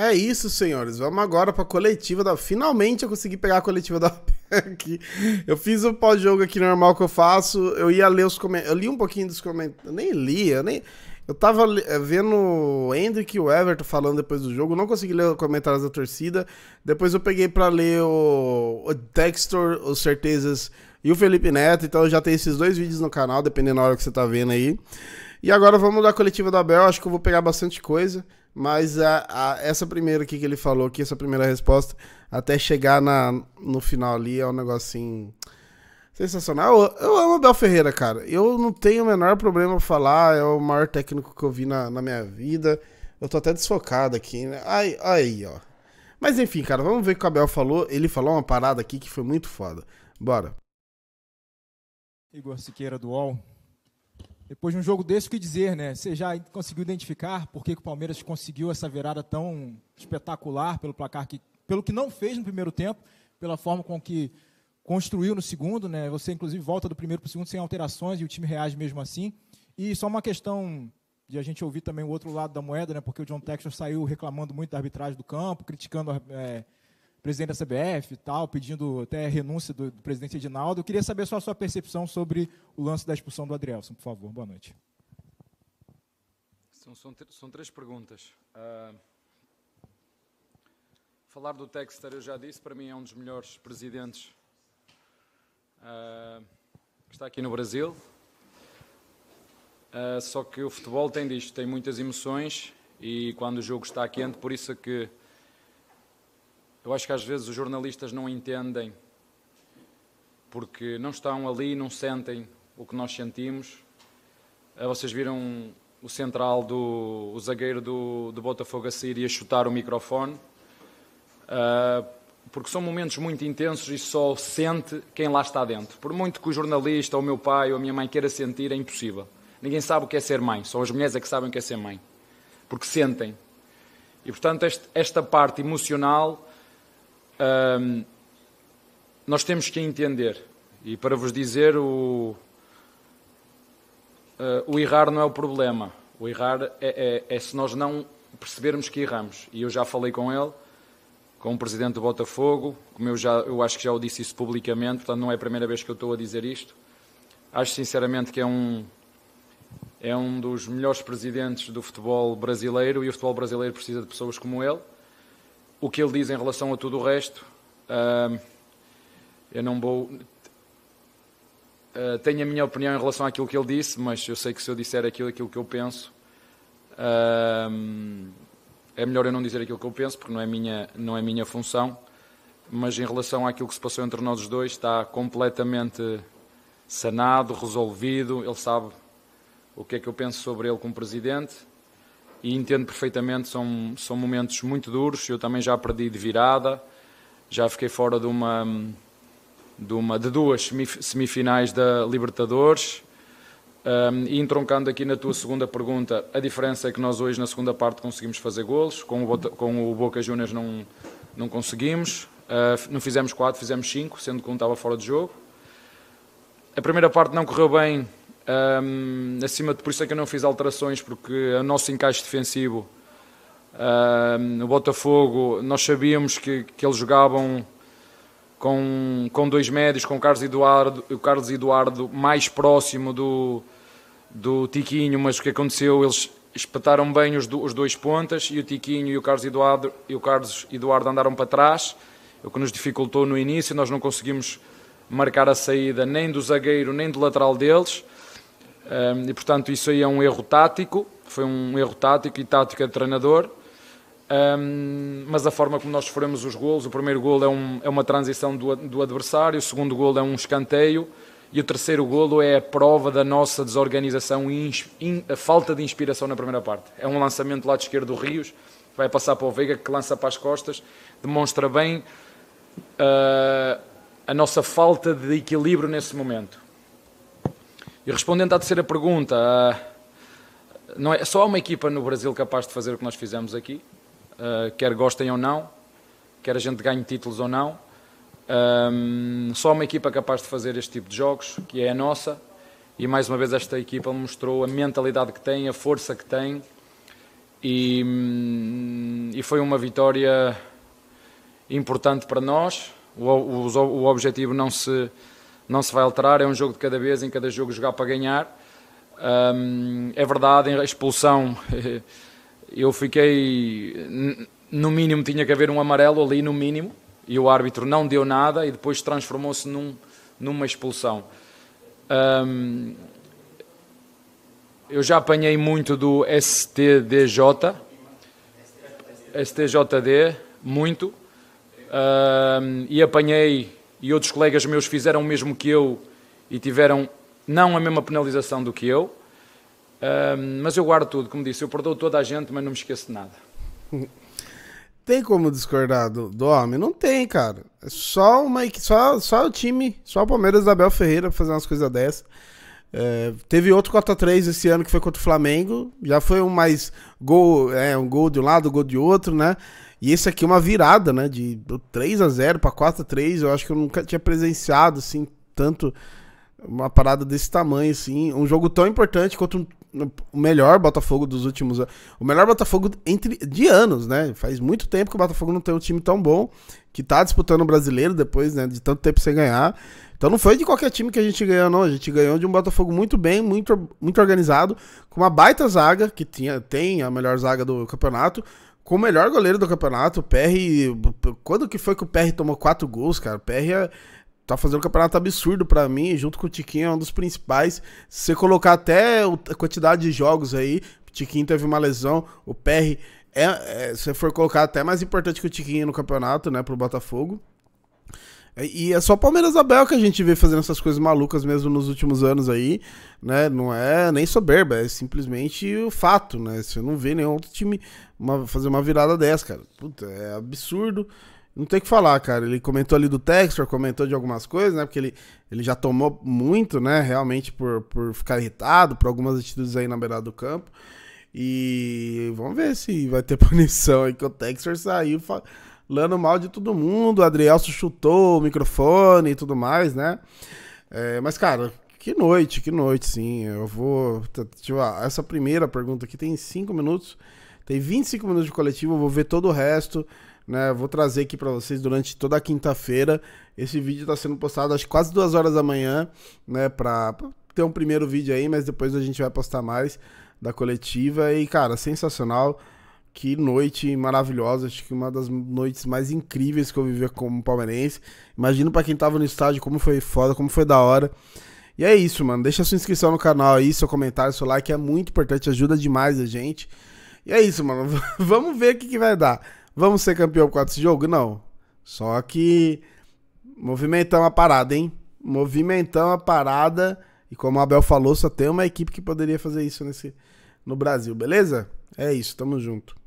É isso, senhores. Vamos agora para a coletiva da. Finalmente eu consegui pegar a coletiva da aqui. Eu fiz o pós-jogo aqui normal que eu faço. Eu ia ler os comentários. Eu li um pouquinho dos comentários. Nem li, eu nem. Eu tava eh, vendo o Hendrick e o Everton falando depois do jogo, não consegui ler os comentários da torcida. Depois eu peguei para ler o, o Dexter, os Certezas e o Felipe Neto. Então eu já tenho esses dois vídeos no canal, dependendo da hora que você tá vendo aí. E agora vamos da coletiva da Abel, acho que eu vou pegar bastante coisa. Mas a, a, essa primeira aqui que ele falou aqui, essa primeira resposta, até chegar na, no final ali, é um negocinho sensacional. Eu, eu amo Abel Ferreira, cara. Eu não tenho o menor problema falar, é o maior técnico que eu vi na, na minha vida. Eu tô até desfocado aqui, né? ai aí, ó. Mas enfim, cara, vamos ver o que o Abel falou. Ele falou uma parada aqui que foi muito foda. Bora. Igor Siqueira do UOL. Depois de um jogo desse, o que dizer, né? Você já conseguiu identificar por que, que o Palmeiras conseguiu essa virada tão espetacular pelo placar que, pelo que não fez no primeiro tempo, pela forma com que construiu no segundo, né? Você inclusive volta do primeiro para o segundo sem alterações e o time reage mesmo assim. E só uma questão de a gente ouvir também o outro lado da moeda, né? Porque o John Textor saiu reclamando muito da arbitragem do campo, criticando é, presidente da CBF e tal, pedindo até a renúncia do, do presidente Edinaldo. Eu queria saber só a sua percepção sobre o lance da expulsão do Adrielson, por favor. Boa noite. São, são, são três perguntas. Uh, falar do Texter, eu já disse, para mim é um dos melhores presidentes uh, que está aqui no Brasil. Uh, só que o futebol tem disto, tem muitas emoções e quando o jogo está quente, por isso é que eu acho que às vezes os jornalistas não entendem porque não estão ali, não sentem o que nós sentimos. Ah, vocês viram o central do o zagueiro do, do Botafogo a sair e a chutar o microfone, ah, porque são momentos muito intensos e só sente quem lá está dentro. Por muito que o jornalista, ou o meu pai, ou a minha mãe queira sentir, é impossível. Ninguém sabe o que é ser mãe, só as mulheres é que sabem o que é ser mãe, porque sentem. E portanto, este, esta parte emocional nós temos que entender. E para vos dizer, o, uh, o errar não é o problema. O errar é, é, é, se nós não percebermos que erramos. E eu já falei com ele, com o presidente do Botafogo, como eu, já, eu acho que já o disse isso publicamente, portanto não é a primeira vez que eu estou a dizer isto. Acho sinceramente que é um, é um dos melhores presidentes do futebol brasileiro e o futebol brasileiro precisa de pessoas como ele o que ele diz em relação a tudo o resto, uh, eu não vou. Uh, tenho a minha opinião em relação àquilo que ele disse, mas eu sei que se eu disser aquilo, aquilo que eu penso, uh, é melhor eu não dizer aquilo que eu penso, porque não é minha, não é minha função. Mas em relação àquilo que se passou entre nós dois, está completamente sanado, resolvido. Ele sabe o que é que eu penso sobre ele como presidente e entendo perfeitamente, são, são momentos muito duros. Eu também já perdi de virada, já fiquei fora de uma de, uma, de duas semifinais da Libertadores. Um, e entroncando aqui na tua segunda pergunta, a diferença é que nós hoje na segunda parte conseguimos fazer golos, com o, com o Boca Juniors não, não conseguimos. Uh, não fizemos quatro, fizemos cinco, sendo que um estava fora de jogo. A primeira parte não correu bem um, acima de por isso é que eu não fiz alterações, porque o nosso encaixe defensivo, um, o Botafogo, nós sabíamos que, que eles jogavam com, com dois médios, com o Carlos Eduardo, o Carlos Eduardo mais próximo do, do Tiquinho, mas o que aconteceu, eles espetaram bem os, do, os dois pontas e o Tiquinho e o Carlos Eduardo e o Carlos Eduardo andaram para trás, o que nos dificultou no início, nós não conseguimos marcar a saída nem do zagueiro nem do lateral deles. Ehm, e, portanto, isso aí é um erro tático, foi um erro tático e tática de treinador. Um, ehm, mas a forma como nós sofremos os golos, o primeiro gol é, um, é uma transição do, do, adversário, o segundo gol é um escanteio e o terceiro golo é a prova da nossa desorganização e in, a falta de inspiração na primeira parte. É um lançamento do lado esquerdo do Rios, vai passar para o Veiga, que lança para as costas, demonstra bem uh, a nossa falta de equilíbrio nesse momento. E respondendo à terceira pergunta, ah, não é, só há uma equipa no Brasil capaz de fazer o que nós fizemos aqui, ah, quer gostem ou não, quer a gente ganhe títulos ou não. Ah, só há uma equipa capaz de fazer este tipo de jogos, que é a nossa, e mais uma vez esta equipa mostrou a mentalidade que tem, a força que tem, e, e foi uma vitória importante para nós. O, o, o objetivo não se não se vai alterar, é um jogo de cada vez, em cada jogo jogar para ganhar. Um, é verdade, a expulsão, eu fiquei. No mínimo tinha que haver um amarelo ali, no mínimo, e o árbitro não deu nada e depois transformou-se num, numa expulsão. Um, eu já apanhei muito do STDJ, STJD, muito, um, e apanhei e outros colegas meus fizeram o mesmo que eu e tiveram não a mesma penalização do que eu. Uh, mas eu guardo tudo, como disse, eu perdoo toda a gente, mas não me esqueço de nada. Tem como discordar do, do homem? Não tem, cara. É só, uma, só, só o time, só o Palmeiras da Abel Ferreira fazer umas coisas dessas. É, teve outro 4x3 esse ano que foi contra o Flamengo. Já foi um mais gol, é, um gol de um lado, um gol de outro, né? E esse aqui é uma virada, né? De 3 a 0 para 4 a 3 Eu acho que eu nunca tinha presenciado, assim, tanto uma parada desse tamanho, assim. Um jogo tão importante quanto um, o melhor Botafogo dos últimos anos. O melhor Botafogo entre, de anos, né? Faz muito tempo que o Botafogo não tem um time tão bom, que tá disputando o brasileiro depois, né? De tanto tempo sem ganhar. Então não foi de qualquer time que a gente ganhou, não. A gente ganhou de um Botafogo muito bem, muito, muito organizado, com uma baita zaga, que tinha, tem a melhor zaga do campeonato com o melhor goleiro do campeonato. O PR. Quando que foi que o PR tomou quatro gols, cara? O PR é, tá fazendo um campeonato absurdo para mim, junto com o Tiquinho é um dos principais. Se você colocar até a quantidade de jogos aí, o Tiquinho teve uma lesão, o PR é, é, se for colocar até mais importante que o Tiquinho no campeonato, né, pro Botafogo. É, e é só Palmeiras Abel que a gente vê fazendo essas coisas malucas mesmo nos últimos anos aí, né? Não é nem soberba, é simplesmente o fato, né? Você não vê nenhum outro time uma, fazer uma virada dessa, cara. Puta, é absurdo. Não tem o que falar, cara. Ele comentou ali do Textor, comentou de algumas coisas, né? Porque ele, ele já tomou muito, né? Realmente por, por ficar irritado, por algumas atitudes aí na beirada do campo. E vamos ver se vai ter punição aí, que o Textor saiu lando mal de todo mundo. O Adrielso chutou o microfone e tudo mais, né? É, mas, cara, que noite, que noite, sim. Eu vou. Tipo, essa primeira pergunta aqui tem 5 minutos. Tem 25 minutos de coletivo, eu vou ver todo o resto. Né, vou trazer aqui para vocês durante toda a quinta-feira. Esse vídeo está sendo postado às quase duas horas da manhã, né? Para ter um primeiro vídeo aí, mas depois a gente vai postar mais da coletiva. E, cara, sensacional. Que noite maravilhosa, acho que uma das noites mais incríveis que eu vivi como palmeirense. Imagino para quem tava no estádio como foi foda, como foi da hora. E é isso, mano. Deixa sua inscrição no canal aí, seu comentário, seu like é muito importante, ajuda demais a gente. E é isso, mano. Vamos ver o que, que vai dar. Vamos ser campeão com esse jogo? Não. Só que movimentamos a parada, hein? Movimentamos a parada. E como o Abel falou, só tem uma equipe que poderia fazer isso nesse, no Brasil, beleza? É isso, tamo junto.